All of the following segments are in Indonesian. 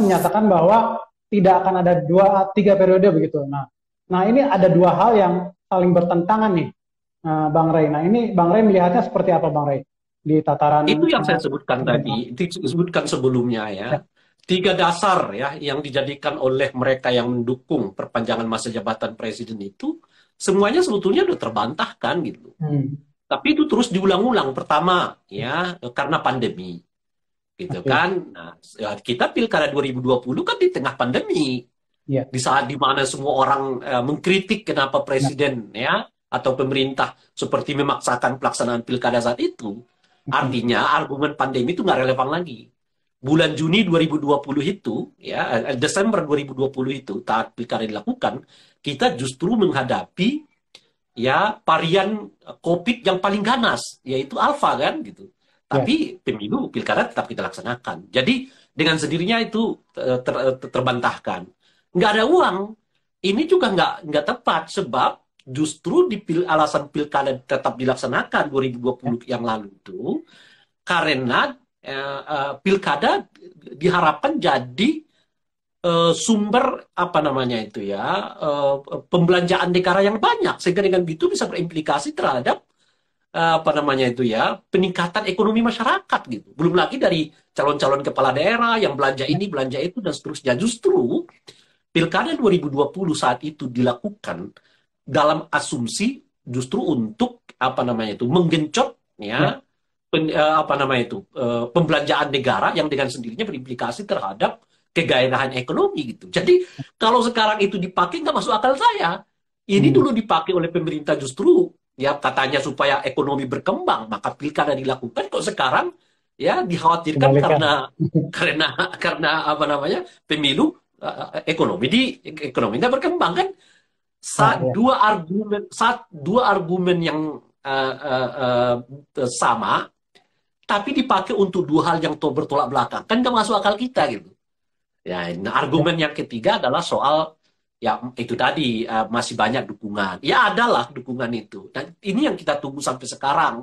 menyatakan bahwa tidak akan ada dua tiga periode begitu. Nah, nah ini ada dua hal yang saling bertentangan nih, eh, Bang Ray. Nah ini Bang Ray melihatnya seperti apa, Bang Ray? Di tataran itu yang saya sebutkan tadi, disebutkan sebelumnya ya. ya. Tiga dasar ya yang dijadikan oleh mereka yang mendukung perpanjangan masa jabatan presiden itu semuanya sebetulnya sudah terbantahkan gitu. Hmm. Tapi itu terus diulang-ulang pertama ya karena pandemi gitu okay. Iya. kan. Nah, ya, kita pilkada 2020 kan di tengah pandemi, yeah. di saat dimana semua orang uh, mengkritik kenapa presiden yeah. ya atau pemerintah seperti memaksakan pelaksanaan pilkada saat itu, okay. artinya argumen pandemi itu nggak relevan lagi. Bulan Juni 2020 itu, ya eh, Desember 2020 itu, saat pilkada dilakukan, kita justru menghadapi ya varian eh, COVID yang paling ganas, yaitu Alpha kan gitu. Ya. Tapi ya. pemilu pilkada tetap kita laksanakan. Jadi dengan sendirinya itu eh, ter, eh, ter, terbantahkan. Nggak ada uang, ini juga nggak nggak tepat sebab justru di pil, alasan pilkada tetap dilaksanakan 2020 ya. yang lalu itu karena eh, eh, pilkada diharapkan jadi eh, sumber apa namanya itu ya eh, pembelanjaan negara yang banyak sehingga dengan itu bisa berimplikasi terhadap Eh, apa namanya itu ya peningkatan ekonomi masyarakat gitu belum lagi dari calon-calon kepala daerah yang belanja ini belanja itu dan seterusnya justru pilkada 2020 saat itu dilakukan dalam asumsi justru untuk apa namanya itu menggencot ya pen, eh, apa namanya itu eh, pembelanjaan negara yang dengan sendirinya berimplikasi terhadap kegairahan ekonomi gitu jadi kalau sekarang itu dipakai nggak masuk akal saya ini hmm. dulu dipakai oleh pemerintah justru ya katanya supaya ekonomi berkembang maka pilkada dilakukan kok sekarang ya dikhawatirkan Kembalikan. karena karena karena apa namanya pemilu eh, eh, ekonomi di ekonomi nggak berkembang kan Sa nah, ya. dua argumen saat dua argumen yang uh, uh, uh, sama tapi dipakai untuk dua hal yang bertolak belakang kan nggak masuk akal kita gitu ya nah, argumen ya. yang ketiga adalah soal ya itu tadi uh, masih banyak dukungan. Ya adalah dukungan itu. Dan ini yang kita tunggu sampai sekarang.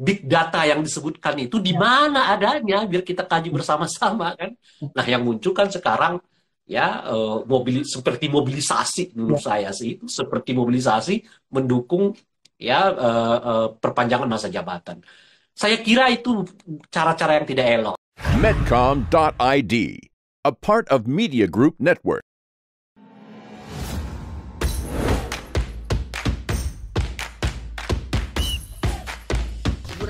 Big data yang disebutkan itu di mana adanya biar kita kaji bersama-sama kan. Nah, yang muncul kan sekarang ya uh, eh, mobil seperti mobilisasi menurut ya. saya sih itu seperti mobilisasi mendukung ya uh, uh, perpanjangan masa jabatan. Saya kira itu cara-cara yang tidak elok. Medcom.id, a part of Media Group Network.